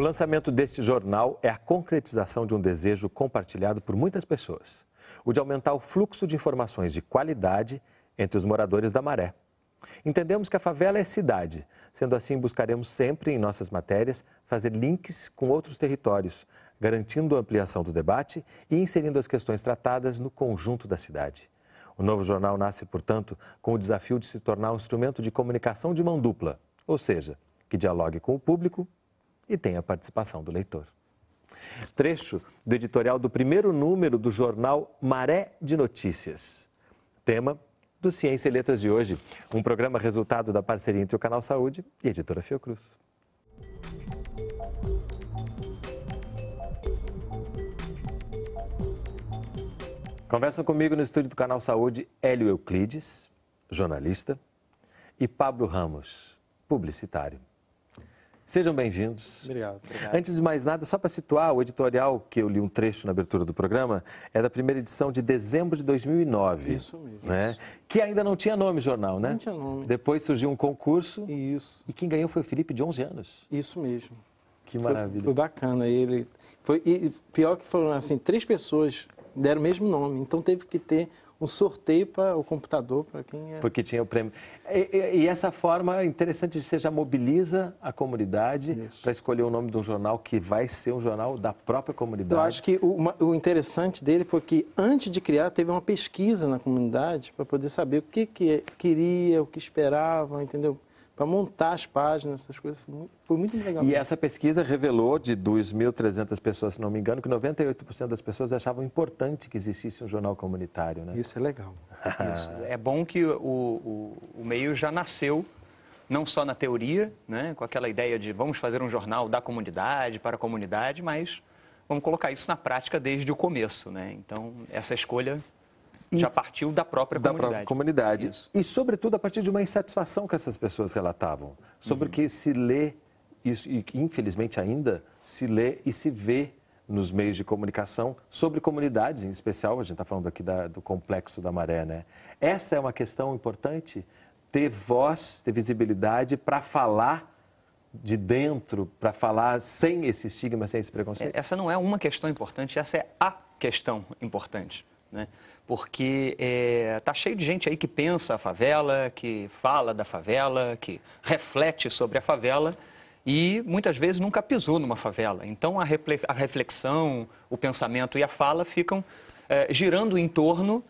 O lançamento deste jornal é a concretização de um desejo compartilhado por muitas pessoas: o de aumentar o fluxo de informações de qualidade entre os moradores da Maré. Entendemos que a favela é cidade, sendo assim, buscaremos sempre em nossas matérias fazer links com outros territórios, garantindo a ampliação do debate e inserindo as questões tratadas no conjunto da cidade. O novo jornal nasce, portanto, com o desafio de se tornar um instrumento de comunicação de mão dupla, ou seja, que dialogue com o público e tem a participação do leitor. Trecho do editorial do primeiro número do jornal Maré de Notícias. Tema do Ciência e Letras de hoje, um programa resultado da parceria entre o Canal Saúde e a editora Fiocruz. Conversam comigo no estúdio do Canal Saúde Hélio Euclides, jornalista, e Pablo Ramos, publicitário. Sejam bem-vindos. Obrigado, obrigado, Antes de mais nada, só para situar, o editorial que eu li um trecho na abertura do programa é da primeira edição de dezembro de 2009. Isso mesmo. Né? Isso. Que ainda não tinha nome jornal, né? Não tinha nome. Depois surgiu um concurso. Isso. E quem ganhou foi o Felipe, de 11 anos. Isso mesmo. Que maravilha. Foi, foi bacana. Ele foi, e pior que foram né, assim, três pessoas deram o mesmo nome. Então teve que ter um sorteio para o computador, para quem é... Porque tinha o prêmio. E, e, essa forma interessante, você já mobiliza a comunidade para escolher o nome de um jornal que vai ser um jornal da própria comunidade. Eu acho que o, o interessante dele foi que, antes de criar, teve uma pesquisa na comunidade para poder saber o que, que é, queria, o que esperava, entendeu? para montar as páginas, essas coisas. Foi muito, foi muito legal. E mesmo. essa pesquisa revelou de 2.300 pessoas, se não me engano, que 98% das pessoas achavam importante que existisse um jornal comunitário, né? Isso é legal. Isso. É bom que o, o, o meio já nasceu não só na teoria, né, com aquela ideia de vamos fazer um jornal da comunidade, para a comunidade, mas vamos colocar isso na prática desde o começo. Né? Então, essa escolha isso. Já partiu da própria da comunidade. Própria comunidade. E, sobretudo, a partir de uma insatisfação que essas pessoas relatavam sobre o uhum. que se lê, e infelizmente ainda se lê e se vê nos meios de comunicação sobre comunidades, em especial, a gente está falando aqui da, do complexo da maré, né? Essa é uma questão importante, ter voz, ter visibilidade para falar de dentro, para falar sem esse estigma, sem esse preconceito. Essa não é uma questão importante, essa é a questão importante. Né? Porque está é, tá cheio de gente aí que pensa a favela, que fala da favela, que reflete sobre a favela e muitas vezes nunca pisou numa favela. Então a, reflexão, o pensamento e a fala ficam é, girando em torno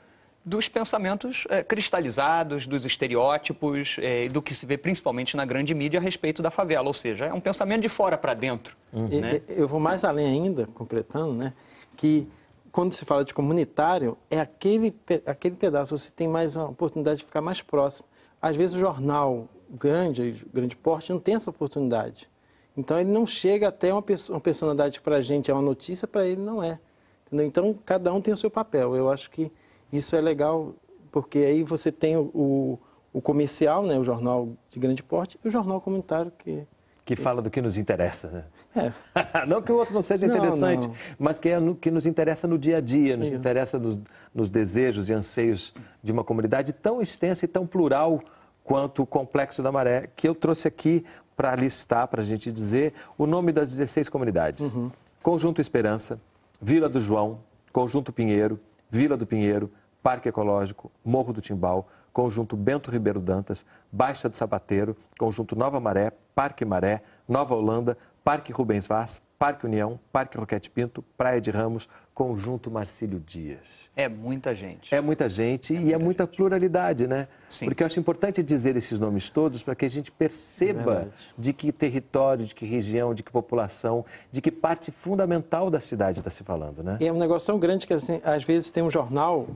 dos pensamentos é, cristalizados, dos estereótipos, é, do que se vê principalmente na grande mídia a respeito da favela. Ou seja, é um pensamento de fora para dentro. Uhum. Né? Eu vou mais além ainda, completando, né? que quando se fala de comunitário, é aquele, aquele pedaço, você tem mais a oportunidade de ficar mais próximo. Às vezes o jornal grande, grande porte, não tem essa oportunidade. Então ele não chega até uma, perso uma personalidade para a gente, é uma notícia, para ele não é. Entendeu? Então cada um tem o seu papel. Eu acho que isso é legal, porque aí você tem o, o, o comercial, né, o jornal de grande porte, e o jornal comunitário que que fala do que nos interessa. Né? É. não que o outro não seja interessante, não, não. mas que é no, que nos interessa no dia a dia, nos é. interessa nos, nos desejos e anseios de uma comunidade tão extensa e tão plural quanto o Complexo da Maré, que eu trouxe aqui para listar, para a gente dizer, o nome das 16 comunidades. Uhum. Conjunto Esperança, Vila do João, Conjunto Pinheiro, Vila do Pinheiro, Parque Ecológico, Morro do Timbal, Conjunto Bento Ribeiro Dantas, Baixa do Sabateiro, Conjunto Nova Maré, Parque Maré, Nova Holanda, Parque Rubens Vaz, Parque União, Parque Roquete Pinto, Praia de Ramos, Conjunto Marcílio Dias. É muita gente. É muita gente é e muita é muita gente. pluralidade, né? Sim. Porque eu acho importante dizer esses nomes todos para que a gente perceba é de que território, de que região, de que população, de que parte fundamental da cidade está se falando, né? E é um negócio tão grande que assim, às vezes tem um jornal,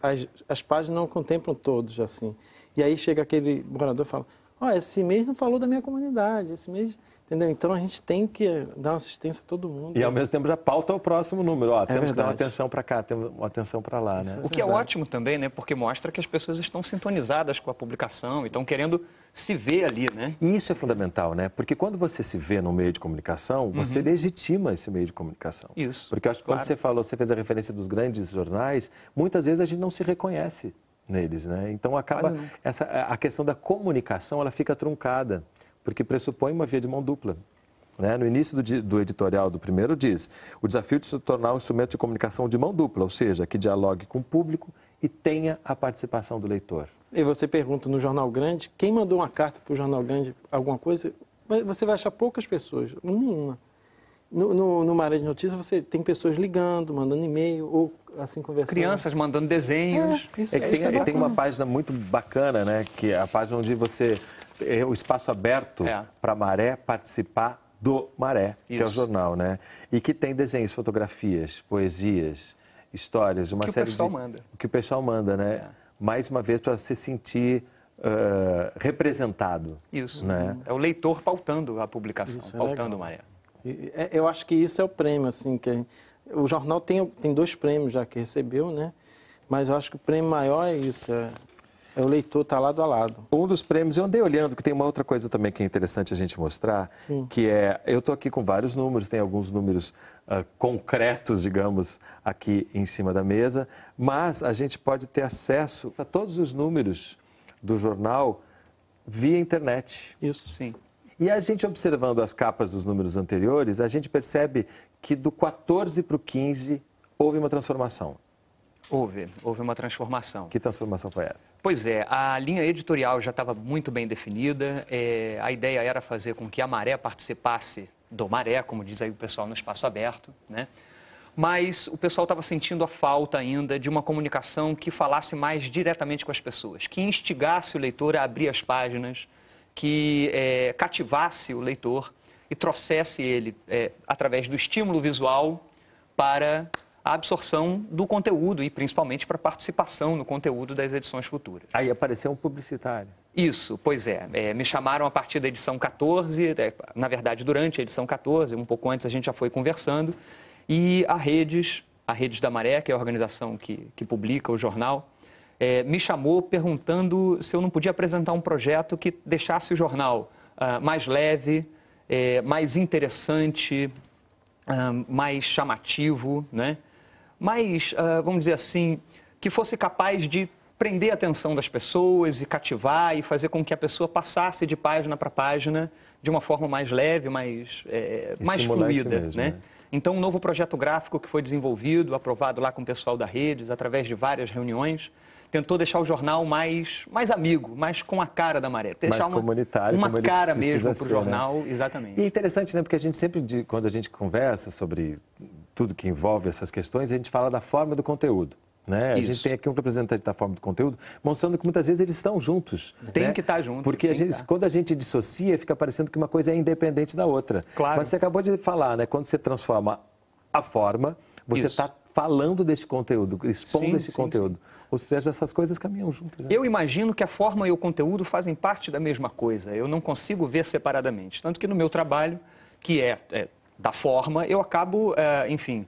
as, as páginas não contemplam todos, assim. E aí chega aquele morador e fala, ó, oh, esse mês não falou da minha comunidade, esse mês Entendeu? Então a gente tem que dar uma assistência a todo mundo. E né? ao mesmo tempo já pauta o próximo número. Ó, é temos verdade. que dar uma atenção para cá, temos uma atenção para lá. né? É o que é ótimo também, né? Porque mostra que as pessoas estão sintonizadas com a publicação e estão querendo se ver ali, né? E isso é fundamental, né? Porque quando você se vê no meio de comunicação, uhum. você uhum. legitima esse meio de comunicação. Isso. Porque eu acho que claro. quando você falou, você fez a referência dos grandes jornais, muitas vezes a gente não se reconhece neles, né? Então acaba essa a questão da comunicação, ela fica truncada porque pressupõe uma via de mão dupla. Né? No início do, do, editorial do primeiro diz, o desafio de se tornar um instrumento de comunicação de mão dupla, ou seja, que dialogue com o público e tenha a participação do leitor. E você pergunta no Jornal Grande, quem mandou uma carta para o Jornal Grande, alguma coisa, você vai achar poucas pessoas, nenhuma. No, no, de notícias, você tem pessoas ligando, mandando e-mail ou assim conversando. Crianças mandando desenhos. É, isso, é que tem, é tem é uma página muito bacana, né? Que é a página onde você é o espaço aberto é. para a Maré participar do Maré, Isso. que é o jornal, né? E que tem desenhos, fotografias, poesias, histórias, uma que série de... O pessoal de... manda. O que o pessoal manda, né? É. Mais uma vez para se sentir uh, representado. Isso. Né? É o leitor pautando a publicação, Isso, é pautando é o Maré. Eu acho que isso é o prêmio, assim, que o jornal tem, tem dois prêmios já que recebeu, né? Mas eu acho que o prêmio maior é isso, é é o leitor está lado a lado. Um dos prêmios, eu andei olhando, que tem uma outra coisa também que é interessante a gente mostrar, Sim. Hum. que é, eu estou aqui com vários números, tem alguns números uh, concretos, digamos, aqui em cima da mesa, mas a gente pode ter acesso a todos os números do jornal via internet. Isso. Sim. E a gente observando as capas dos números anteriores, a gente percebe que do 14 para o 15 houve uma transformação. Houve, houve uma transformação. Que transformação foi essa? Pois é, a linha editorial já estava muito bem definida. É, a ideia era fazer com que a Maré participasse do Maré, como diz aí o pessoal no espaço aberto, né? Mas o pessoal estava sentindo a falta ainda de uma comunicação que falasse mais diretamente com as pessoas, que instigasse o leitor a abrir as páginas, que é, cativasse o leitor e trouxesse ele, é, através do estímulo visual, para a absorção do conteúdo e principalmente para participação no conteúdo das edições futuras. Aí apareceu um publicitário. Isso, pois é. é me chamaram a partir da edição 14, é, na verdade durante a edição 14, um pouco antes a gente já foi conversando, e a Redes, a Redes da Maré, que é a organização que, que publica o jornal, é, me chamou perguntando se eu não podia apresentar um projeto que deixasse o jornal uh, mais leve, é, mais interessante, uh, mais chamativo, né? mais, ah, vamos dizer assim, que fosse capaz de prender a atenção das pessoas e cativar e fazer com que a pessoa passasse de página para página de uma forma mais leve, mais, é, mais fluida. Mesmo, né? né? Então, um novo projeto gráfico que foi desenvolvido, aprovado lá com o pessoal da Redes, através de várias reuniões, tentou deixar o jornal mais, mais amigo, mais com a cara da maré. Deixar mais uma, comunitário. Uma cara mesmo para o né? jornal, né? exatamente. E é interessante, né? Porque a gente sempre, quando a gente conversa sobre tudo que envolve essas questões, a gente fala da forma do conteúdo. Né? A gente tem aqui um representante da forma do conteúdo, mostrando que muitas vezes eles estão juntos. Né? Tem né? que tá estar juntos junto. Porque a gente, tá. quando a gente dissocia, fica parecendo que uma coisa é independente da outra. Claro. Mas você acabou de falar, né? quando você transforma a forma, você está falando desse conteúdo, expondo sim, esse sim, conteúdo. Sim. Ou seja, essas coisas caminham juntas. Né? Eu imagino que a forma e o conteúdo fazem parte da mesma coisa. Eu não consigo ver separadamente. Tanto que no meu trabalho, que é, é da forma, eu acabo, é, enfim,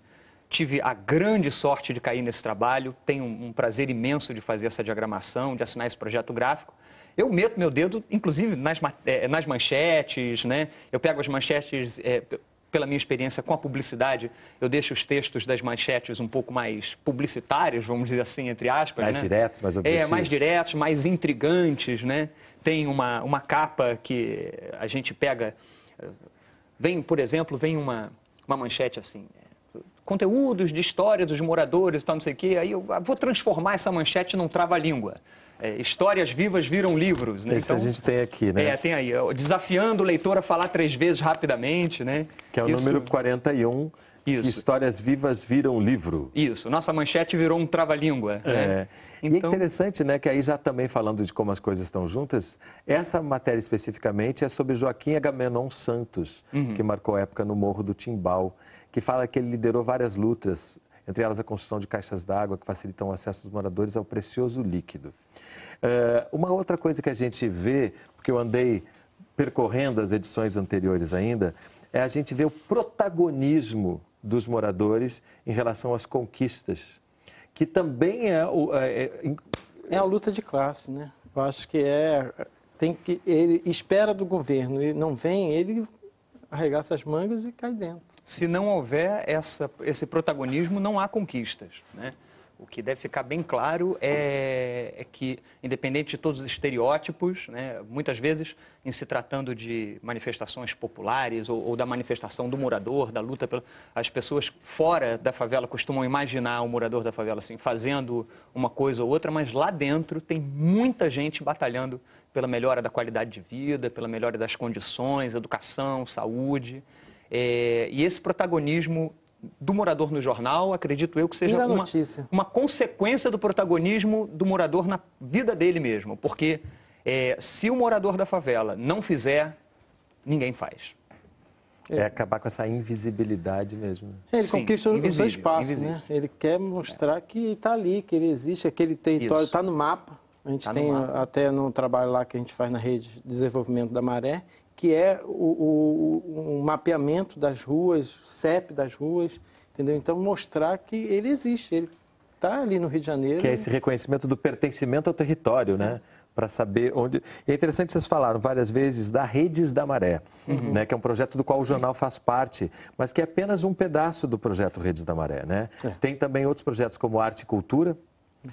tive a grande sorte de cair nesse trabalho, tenho um prazer imenso de fazer essa diagramação, de assinar esse projeto gráfico. Eu meto meu dedo, inclusive, nas, é, nas manchetes, né? Eu pego as manchetes, é, pela minha experiência com a publicidade, eu deixo os textos das manchetes um pouco mais publicitários, vamos dizer assim, entre aspas. Mais né? diretos, mais é, objetivos. É, mais diretos, mais intrigantes, né? Tem uma, uma capa que a gente pega Vem, por exemplo, vem uma, uma manchete assim, é, conteúdos de história dos moradores e tal, não sei o quê, aí eu ah, vou transformar essa manchete num trava-língua. É, histórias vivas viram livros, né? Isso então, a gente tem aqui, né? É, tem aí. Desafiando o leitor a falar três vezes rapidamente, né? Que é o Isso... número 41 isso. Histórias vivas viram livro. Isso. Nossa manchete virou um trava-língua. É. Né? Então... E é então interessante, né, que aí já também falando de como as coisas estão juntas, essa matéria especificamente é sobre Joaquim Agamenon Santos, uhum. que marcou época no Morro do Timbal, que fala que ele liderou várias lutas, entre elas a construção de caixas d'água que facilitam o acesso dos moradores ao precioso líquido. Uh, uma outra coisa que a gente vê, porque eu andei percorrendo as edições anteriores ainda, é a gente ver o protagonismo dos moradores em relação às conquistas, que também é o, é, é... é a luta de classe, né? Eu acho que é tem que ele espera do governo e não vem, ele arregaça as mangas e cai dentro. Se não houver essa, esse protagonismo, não há conquistas, né? O que deve ficar bem claro é, é que, independente de todos os estereótipos, né, muitas vezes, em se tratando de manifestações populares ou, ou da manifestação do morador, da luta, pela, as pessoas fora da favela costumam imaginar o morador da favela assim, fazendo uma coisa ou outra, mas lá dentro tem muita gente batalhando pela melhora da qualidade de vida, pela melhora das condições, educação, saúde. É, e esse protagonismo do morador no jornal, acredito eu que seja uma, uma, consequência do protagonismo do morador na vida dele mesmo. Porque é, se o morador da favela não fizer, ninguém faz. É, é acabar com essa invisibilidade mesmo. É, ele Sim, conquista o seu espaço, né? Ele quer mostrar é. que está ali, que ele existe, aquele território está no mapa. A gente tá tem no até no trabalho lá que a gente faz na rede de desenvolvimento da maré, que é o, o, o mapeamento das ruas, CEP das ruas, entendeu? Então, mostrar que ele existe, ele está ali no Rio de Janeiro. Que é esse reconhecimento do pertencimento ao território, né? Para saber onde. E é interessante vocês falaram várias vezes da Redes da Maré, uhum. né? que é um projeto do qual o jornal faz parte, mas que é apenas um pedaço do projeto Redes da Maré. Né? É. Tem também outros projetos como Arte e Cultura,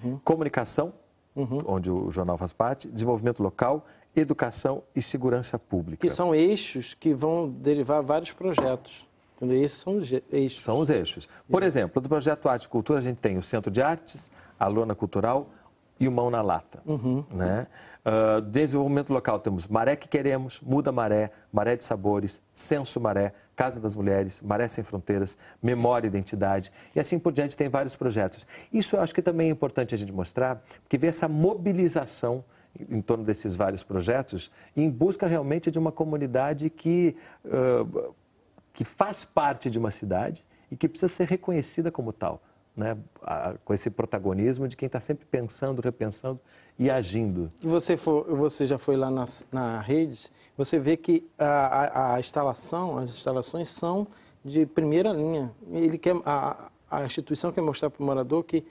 uhum. Comunicação, uhum. onde o jornal faz parte, Desenvolvimento Local, educação e segurança pública. Que são eixos que vão derivar vários projetos. Então, esses são os eixos. São os eixos. Por exemplo, do projeto Arte e Cultura, a gente tem o Centro de Artes, a Lona Cultural e o Mão na Lata. Uhum. Né? Uh, desenvolvimento local temos Maré que Queremos, Muda Maré, Maré de Sabores, Censo Maré, Casa das Mulheres, Maré Sem Fronteiras, Memória e Identidade e assim por diante tem vários projetos. Isso eu acho que também é importante a gente mostrar, porque vê essa mobilização em torno desses vários projetos, em busca realmente de uma comunidade que, uh, que faz parte de uma cidade e que precisa ser reconhecida como tal, né? A, com esse protagonismo de quem está sempre pensando, repensando e agindo. Você, for, você já foi lá na, na rede, você vê que a, a, a, instalação, as instalações são de primeira linha. Ele quer, a, a instituição quer mostrar para o morador que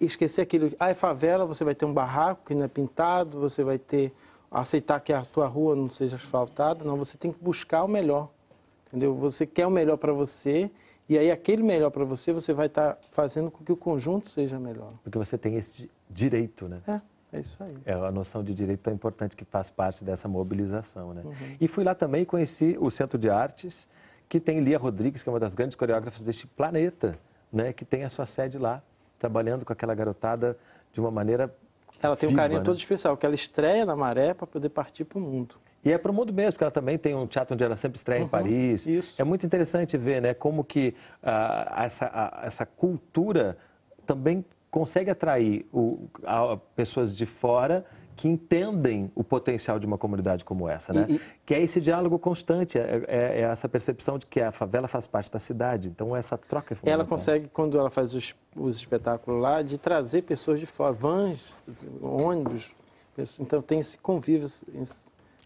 esquecer aquilo. Ah, é favela, você vai ter um barraco que não é pintado, você vai ter aceitar que a tua rua não seja asfaltada. Não, você tem que buscar o melhor. Entendeu? Você quer o melhor para você e aí aquele melhor para você, você vai estar tá fazendo com que o conjunto seja melhor. Porque você tem esse direito, né? É. É isso aí. É, a noção de direito tão importante que faz parte dessa mobilização, né? Uhum. E fui lá também e conheci o Centro de Artes, que tem Lia Rodrigues, que é uma das grandes coreógrafas deste planeta, né? Que tem a sua sede lá trabalhando com aquela garotada de uma maneira. Ela tem viva, um carinho né? todo especial, que ela estreia na maré para poder partir para o mundo. E é para o mundo mesmo, porque ela também tem um teatro onde ela sempre estreia uhum, em Paris. Isso. É muito interessante ver né, como que ah, essa, essa cultura também consegue atrair o, a, pessoas de fora que entendem o potencial de uma comunidade como essa, né? E, e... Que é esse diálogo constante, é, é, é, essa percepção de que a favela faz parte da cidade, então essa troca é fundamental. Ela consegue, quando ela faz os, os espetáculos lá, de trazer pessoas de fora, vans, ônibus, então tem esse convívio, esse,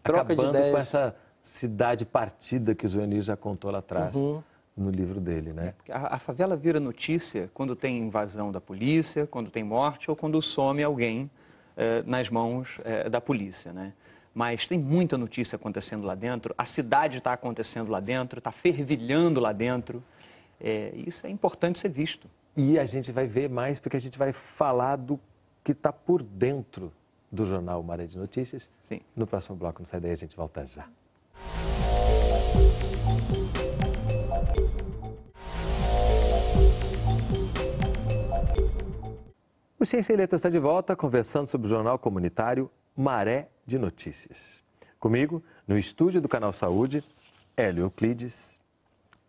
troca Acabando de ideias. com essa cidade partida que o Zueni já contou lá atrás. Uhum no livro dele, né? É, a, a, favela vira notícia quando tem invasão da polícia, quando tem morte ou quando some alguém eh, nas mãos eh, da polícia, né? Mas tem muita notícia acontecendo lá dentro, a cidade está acontecendo lá dentro, está fervilhando lá dentro. É, isso é importante ser visto. E a gente vai ver mais, porque a gente vai falar do que está por dentro do jornal Maré de Notícias. Sim. No próximo bloco, não sai daí, a gente volta já. O Ciência e Letras está de volta conversando sobre o jornal comunitário Maré de Notícias. Comigo, no estúdio do Canal Saúde, Hélio Euclides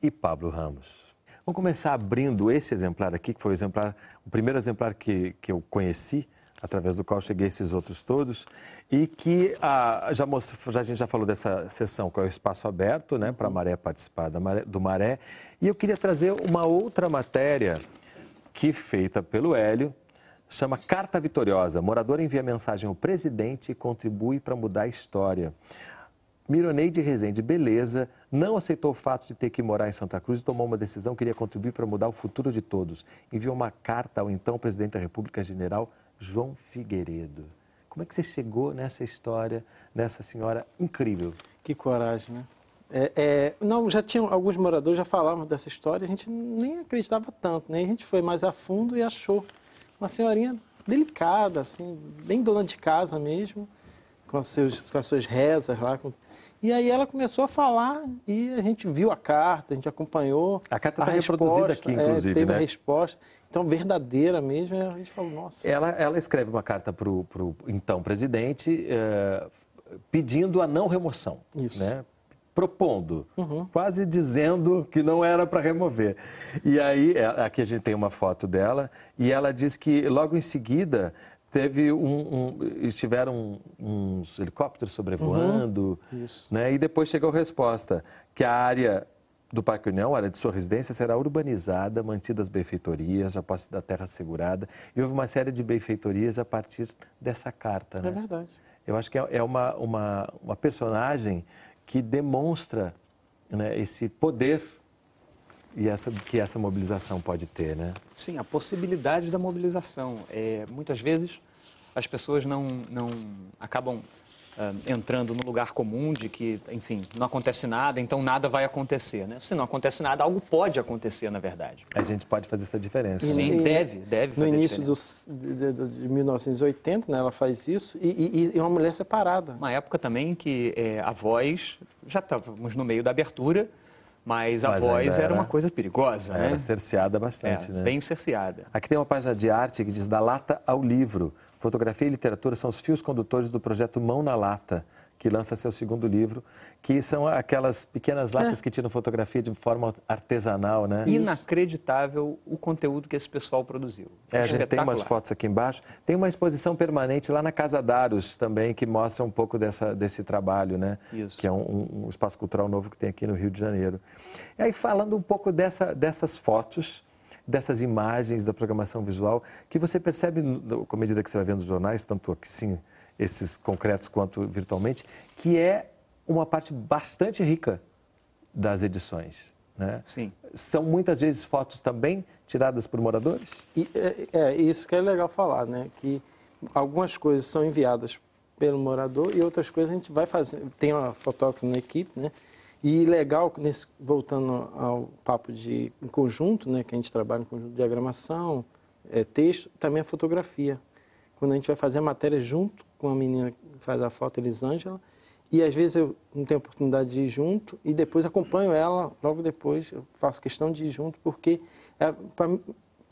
e Pablo Ramos. Vamos começar abrindo esse exemplar aqui, que foi o, exemplar, o primeiro exemplar que, que eu conheci, através do qual cheguei a esses outros todos, e que ah, já, já, a gente já falou dessa sessão, que é o espaço aberto né, para a Maré participar Maré, do Maré. E eu queria trazer uma outra matéria que, feita pelo Hélio, chama Carta Vitoriosa. Morador envia mensagem ao presidente e contribui para mudar a história. Mironeide Rezende, beleza, não aceitou o fato de ter que morar em Santa Cruz e tomou uma decisão queria contribuir para mudar o futuro de todos. Enviou uma carta ao então presidente da República, general João Figueiredo. Como é que você chegou nessa história, nessa senhora incrível? Que coragem, né? É, é, não, já tinham alguns moradores já falavam dessa história, a gente nem acreditava tanto, nem né? a gente foi mais a fundo e achou uma senhorinha delicada, assim, bem dona de casa mesmo, com, seus, com as suas rezas lá. Com... E aí ela começou a falar e a gente viu a carta, a gente acompanhou. A carta está reproduzida aqui, é, inclusive, é, teve né? a resposta, então verdadeira mesmo, é, a gente falou, nossa. Ela, ela escreve uma carta para o então presidente, é pedindo a não remoção. Isso. Né? propondo, uhum. quase dizendo que não era para remover. E aí, é, aqui a gente tem uma foto dela, e ela diz que logo em seguida teve um, um estiveram uns helicópteros sobrevoando, uhum. né? E depois chegou a resposta que a área do Parque União, a área de sua residência, será urbanizada, mantidas benfeitorias, a posse da terra assegurada. E houve uma série de benfeitorias a partir dessa carta, né? É verdade. Eu acho que é, é uma, uma, uma personagem que demonstra né, esse poder e essa, que essa mobilização pode ter, né? Sim, a possibilidade da mobilização. É, muitas vezes as pessoas não, não acabam entrando no lugar comum de que, enfim, não acontece nada, então nada vai acontecer, né? Se não acontece nada, algo pode acontecer, na verdade. A gente pode fazer essa diferença. Sim, né? deve, deve. No início dos, de, de, de, 1980, né, ela faz isso e, e, e, é uma mulher separada. Uma época também que é, a voz já estávamos no meio da abertura. Mas a mas voz era, era, uma coisa perigosa, era né? Era cerceada bastante, é, né? Bem cerceada. Aqui tem uma página de arte que diz da lata ao livro. Fotografia e literatura são os fios condutores do projeto Mão na Lata, que lança seu segundo livro, que são aquelas pequenas é. latas é. que tiram fotografia de forma artesanal, né? Inacreditável o conteúdo que esse pessoal produziu. É, a gente tem umas fotos aqui embaixo. Tem uma exposição permanente lá na Casa Daros também, que mostra um pouco dessa, desse trabalho, né? Isso. Que é um, um espaço cultural novo que tem aqui no Rio de Janeiro. E aí, falando um pouco dessa, dessas fotos, dessas imagens da programação visual que você percebe, com a medida que você vai vendo os jornais, tanto aqui sim, esses concretos quanto virtualmente, que é uma parte bastante rica das edições. Né? Sim. São muitas vezes fotos também tiradas por moradores? E, é, é, é isso que é legal falar, né? Que algumas coisas são enviadas pelo morador e outras coisas a gente vai fazer. Tem uma fotógrafa na equipe, né? E legal, nesse, voltando ao papo de em conjunto, né, que a gente trabalha em conjunto, diagramação, é, texto, também a fotografia. Quando a gente vai fazer a matéria junto com a menina que faz a foto, Elisângela, e às vezes eu não tenho oportunidade de ir junto e depois acompanho ela, logo depois eu faço questão de ir junto, porque é, para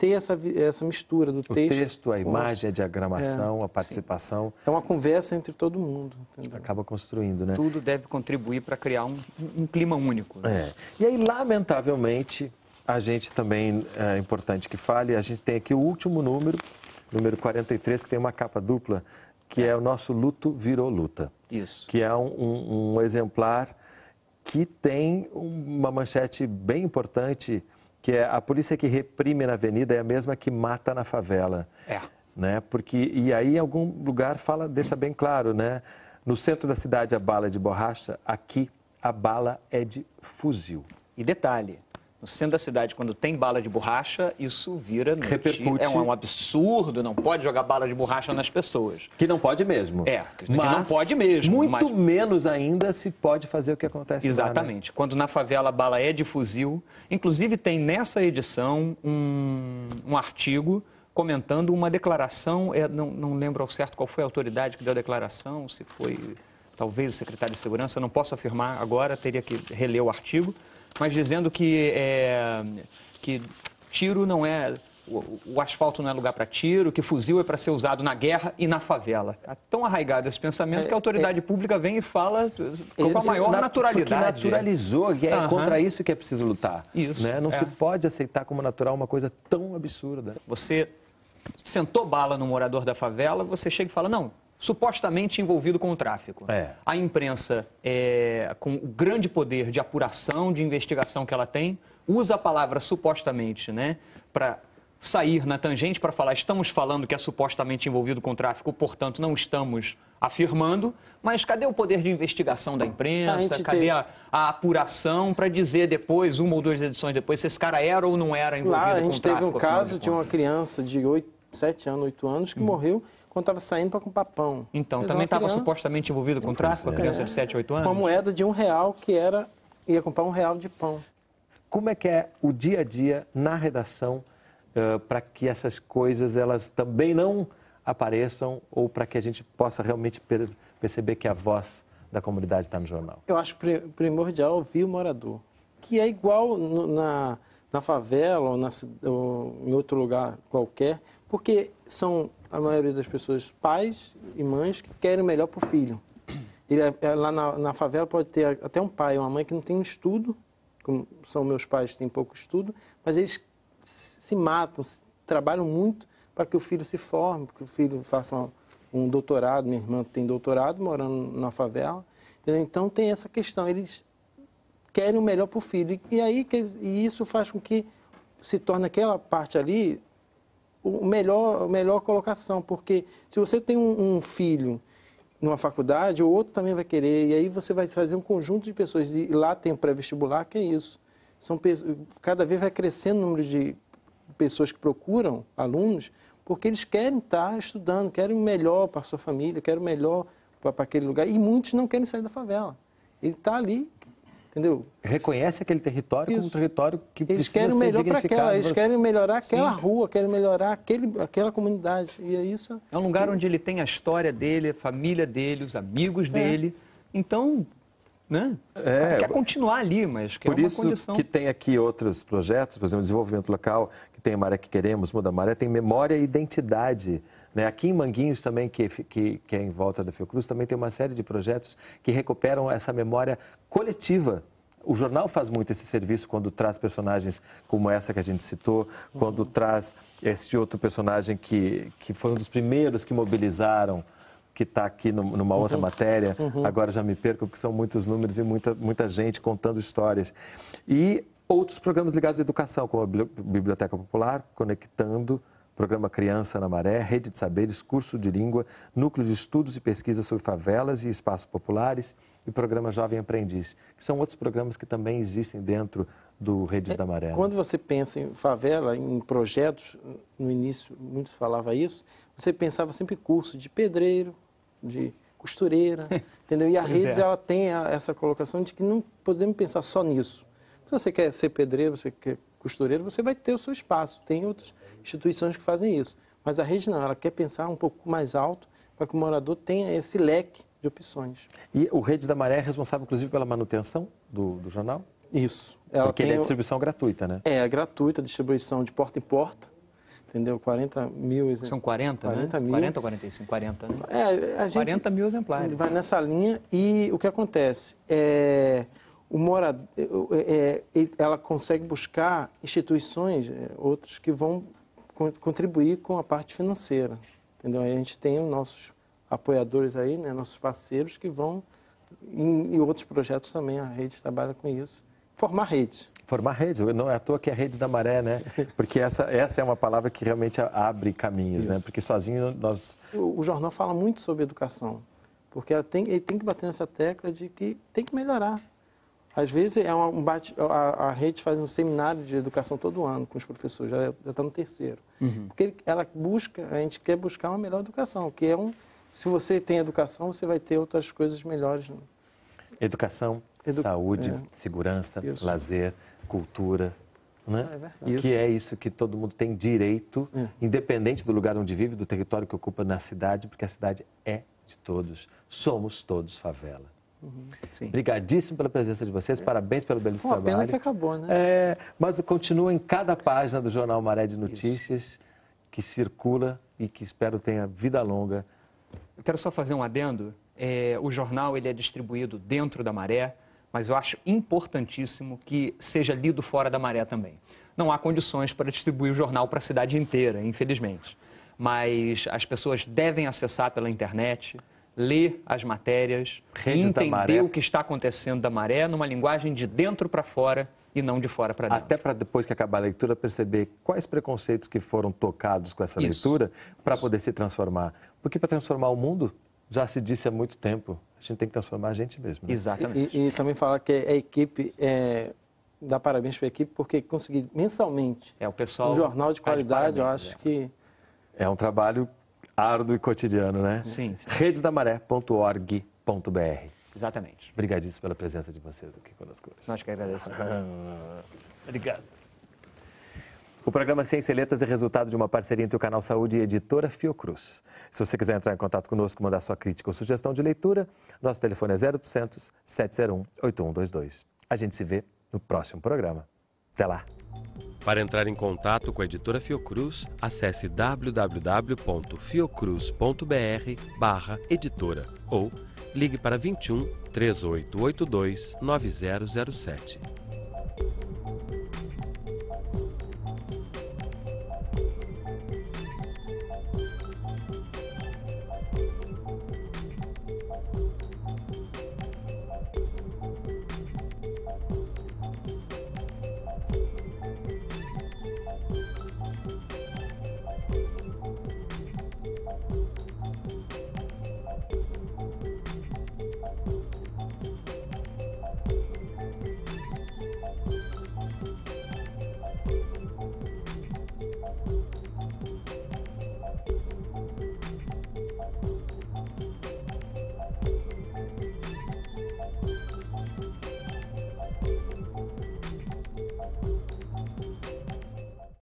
ter essa, essa mistura do o texto. O texto, a imagem, a diagramação, é, a participação. Sim. É uma conversa entre todo mundo. Entendeu? Acaba construindo, né? Tudo deve contribuir para criar um, um, clima único. Né? É. E aí, lamentavelmente, a gente também é, é importante que fale, a gente tem aqui o último número, número 43, que tem uma capa dupla, que é, é o nosso Luto Virou Luta. Isso. Que é um, um, um exemplar que tem uma manchete bem importante que é a polícia que reprime na avenida é a mesma que mata na favela. É. Né? Porque, e aí, em algum lugar, fala, deixa bem claro, né? No centro da cidade a bala é de borracha, aqui a bala é de fuzil. E detalhe, no centro da cidade, quando tem bala de borracha, isso vira notícia. Repercute. É um, absurdo, não pode jogar bala de borracha nas pessoas. Que não pode mesmo. É, que não pode mesmo. Muito mas... menos ainda se pode fazer o que acontece Exatamente. Lá, né? Quando na favela a bala é de fuzil, inclusive tem nessa edição um, um artigo comentando uma declaração, é, não, não lembro ao certo qual foi a autoridade que deu a declaração, se foi talvez o secretário de Segurança, não posso afirmar agora, teria que reler o artigo, mas dizendo que, é, que tiro não é. O, o asfalto não é lugar para tiro, que fuzil é para ser usado na guerra e na favela. É tão arraigado esse pensamento é, que a autoridade é, pública vem e fala com a maior na, naturalidade. naturalizou, e é uhum. contra isso que é preciso lutar. Isso. Né? Não é. se pode aceitar como natural uma coisa tão absurda. Você sentou bala no morador da favela, você chega e fala: não, supostamente envolvido com o tráfico. É. A imprensa, é, com o grande poder de apuração, de investigação que ela tem, usa a palavra supostamente né, para sair na tangente para falar estamos falando que é supostamente envolvido com tráfico, portanto não estamos afirmando, mas cadê o poder de investigação da imprensa? cadê a, a apuração para dizer depois, uma ou duas edições depois, se esse cara era ou não era envolvido com com tráfico? A gente teve um caso de uma criança de 8, 7 anos, 8 anos, que hum. morreu quando estava saindo para comprar pão. Então, também estava supostamente envolvido com tráfico, né? uma criança de 7, 8 anos? Uma moeda de um real que era, ia comprar um real de pão. Como é que é o dia a dia na redação uh, eh, para que essas coisas elas também não apareçam ou para que a gente possa realmente per perceber que a voz da comunidade está no jornal? Eu acho primordial ouvir o morador, que é igual no, na, na favela ou, na, ou em outro lugar qualquer, porque são a maioria das pessoas, pais e mães, que querem o melhor para o filho. Ele, é, é, lá na, na, favela pode ter até um pai ou uma mãe que não tem um estudo, como são meus pais, que têm pouco estudo, mas eles se matam, se, trabalham muito para que o filho se forme, para que o filho faça uma, um doutorado. Minha irmã tem doutorado morando na favela. Entendeu? Então tem essa questão, eles querem o melhor para o filho. E, e aí, que, e isso faz com que se torne aquela parte ali o melhor, melhor colocação, porque se você tem um, um filho numa faculdade, o outro também vai querer, e aí você vai fazer um conjunto de pessoas, e lá tem pré-vestibular, que é isso. São, cada vez vai crescendo o número de pessoas que procuram alunos, porque eles querem estar estudando, querem o melhor para a sua família, querem o melhor para aquele lugar, e muitos não querem sair da favela. Ele está ali entendeu? Reconhece aquele território Isso. como um território que eles precisa querem ser melhor para aquela, eles querem melhorar aquela Sim. rua, querem melhorar aquele, aquela comunidade e é isso. É um lugar onde ele tem a história dele, a família dele, os amigos é. dele. Então, né? É, quer continuar ali, mas que é por isso condição... que tem aqui outros projetos, por exemplo, desenvolvimento local que tem a Maré que queremos, Muda Maré, tem memória e identidade né? Aqui em Manguinhos também, que, que, que é em volta da Fiocruz, também tem uma série de projetos que recuperam essa memória coletiva o jornal faz muito esse serviço quando traz personagens como essa que a gente citou, quando uhum. traz esse outro personagem que, que foi um dos primeiros que mobilizaram, que está aqui no, numa outra uhum. matéria. Uhum. Agora já me perco, porque são muitos números e muita, muita gente contando histórias. E outros programas ligados à educação, como a Biblioteca Popular, conectando Programa Criança na Maré, Rede de Saberes, Curso de Língua, Núcleo de Estudos e Pesquisa sobre Favelas e Espaços Populares e Programa Jovem Aprendiz, que são outros programas que também existem dentro do Rede é, da Maré. Né? Quando você pensa em favela, em projetos, no início muitos falava isso, você pensava sempre em curso de pedreiro, de costureira, entendeu? E a rede é. ela tem a, essa colocação de que não podemos pensar só nisso. Se você quer ser pedreiro, você quer costureiro, você vai ter o seu espaço. Tem outras instituições que fazem isso. Mas a rede não, ela quer pensar um pouco mais alto para que o morador tenha esse leque de opções. E o Rede da Maré é responsável, inclusive, pela manutenção do, do jornal? Isso. Ela Porque é tem... é distribuição gratuita, né? É, é gratuita, distribuição de porta em porta. Entendeu? 40 mil exemplares. São 40, 40 né? Mil. 40 ou 45? 40, né? É, a gente 40 mil exemplares. Vai nessa linha e o que acontece? É, morador, é, é, é ela consegue buscar instituições, é, outras que vão contribuir com a parte financeira. Entendeu? a gente tem os nossos apoiadores aí, né, nossos parceiros que vão, em, em outros projetos também, a rede trabalha com isso, formar redes formar redes. Não é à toa que é rede da maré, né? Porque essa, essa é uma palavra que realmente abre caminhos, né? Isso. né? Porque sozinho nós. O, o, jornal fala muito sobre educação, porque ela tem, ele tem que bater nessa tecla de que tem que melhorar. Às vezes, é um bate, a, a, rede faz um seminário de educação todo ano com os professores, já está no terceiro. Uhum. Porque ela busca, a gente quer buscar uma melhor educação, que é um... Se você tem educação, você vai ter outras coisas melhores. Né? Educação, Edu... saúde, é. segurança, isso. lazer, cultura, né? É que é isso que todo mundo tem direito, é. independente do lugar onde vive, do território que ocupa na cidade, porque a cidade é de todos. Somos todos favela. Obrigadíssimo pela presença de vocês, parabéns pelo belo Uma trabalho. Uma pena que acabou, né? É, mas continua em cada página do jornal Maré de Notícias, Isso. que circula e que espero tenha vida longa. Eu quero só fazer um adendo. É, o jornal ele é distribuído dentro da Maré, mas eu acho importantíssimo que seja lido fora da Maré também. Não há condições para distribuir o jornal para a cidade inteira, infelizmente. Mas as pessoas devem acessar pela internet, ler as matérias, entender o que está acontecendo da maré numa linguagem de dentro para fora e não de fora para dentro. Até para depois que acabar a leitura perceber quais preconceitos que foram tocados com essa Isso. leitura para poder se transformar. Porque para transformar o mundo já se disse há muito tempo, a gente tem que transformar a gente mesmo. Né? Exatamente. E, e, também falar que a equipe é dar parabéns para a equipe porque conseguir mensalmente é o pessoal um jornal de tá qualidade, de parabéns, eu acho é. que é um trabalho árduo e cotidiano, né? Sim. sim. Redesdamaré.org.br. Exatamente. Obrigadíssimo pela presença de vocês aqui conosco hoje. Nós que agradecemos. Obrigado. O programa Ciência e Letras é resultado de uma parceria entre o Canal Saúde e a editora Fiocruz. Se você quiser entrar em contato conosco, mandar sua crítica ou sugestão de leitura, nosso telefone é 0800 701 8122. A gente se vê no próximo programa. Até lá! Para entrar em contato com a editora Fiocruz, acesse www.fiocruz.br/editora ou ligue para 21 3882 9007.